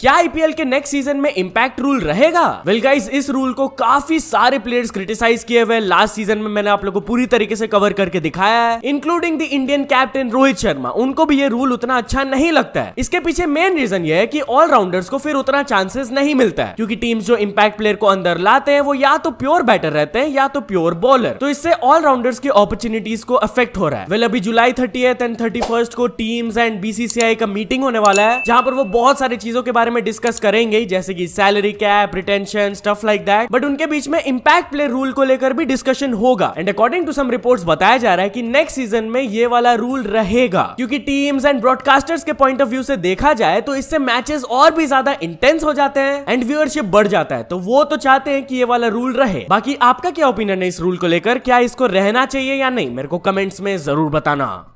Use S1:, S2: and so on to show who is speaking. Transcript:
S1: क्या आईपीएल के next season में इम्पैक्ट रूल रहेगा वेल गाइस इस रूल को काफी सारे प्लेयर्स क्रिटिसाइज किए हुए लास्ट सीजन में मैंने आप लोगों को पूरी तरीके से कवर करके दिखाया है including the Indian captain Rohit Sharma उनको भी ये रूल उतना अच्छा नहीं लगता है इसके पीछे मेन रीजन ये है की ऑलराउंडर्स को फिर उतना चांसेस नहीं मिलता है क्योंकि टीम जो इम्पैक्ट प्लेयर को अंदर लाते हैं वो या तो प्योर बैटर रहते हैं या तो प्योर बॉलर तो इससे ऑलराउंडर्स की अपॉर्चुनिटीज को अफेक्ट हो रहा है वेल अभी जुलाई थर्टी एंड थर्टी को टीम्स एंड बीसीसीआई का मीटिंग होने वाला है जहां पर वो बहुत सारी चीजों के बारे बारे में डिस्कस करेंगे जैसे कि salary cap retention stuff like that but उनके बीच में इम्पैक्ट प्लेयर रूल को लेकर भी डिस्कशन होगा and according to some reports बताया जा रहा है कि नेक्स्ट सीजन में ये वाला रूल रहेगा क्योंकि टीम्स एंड ब्रॉडकास्टर्स के पॉइंट ऑफ व्यू से देखा जाए तो इससे मैचेस और भी ज्यादा इंटेंस हो जाते हैं एंड व्यूअरशिप बढ़ जाता है तो वो तो चाहते हैं कि ये वाला रूल रहे बाकी आपका क्या ओपिनियन है इस रूल को लेकर क्या इसको रहना चाहिए या नहीं मेरे को कमेंट्स में जरूर बताना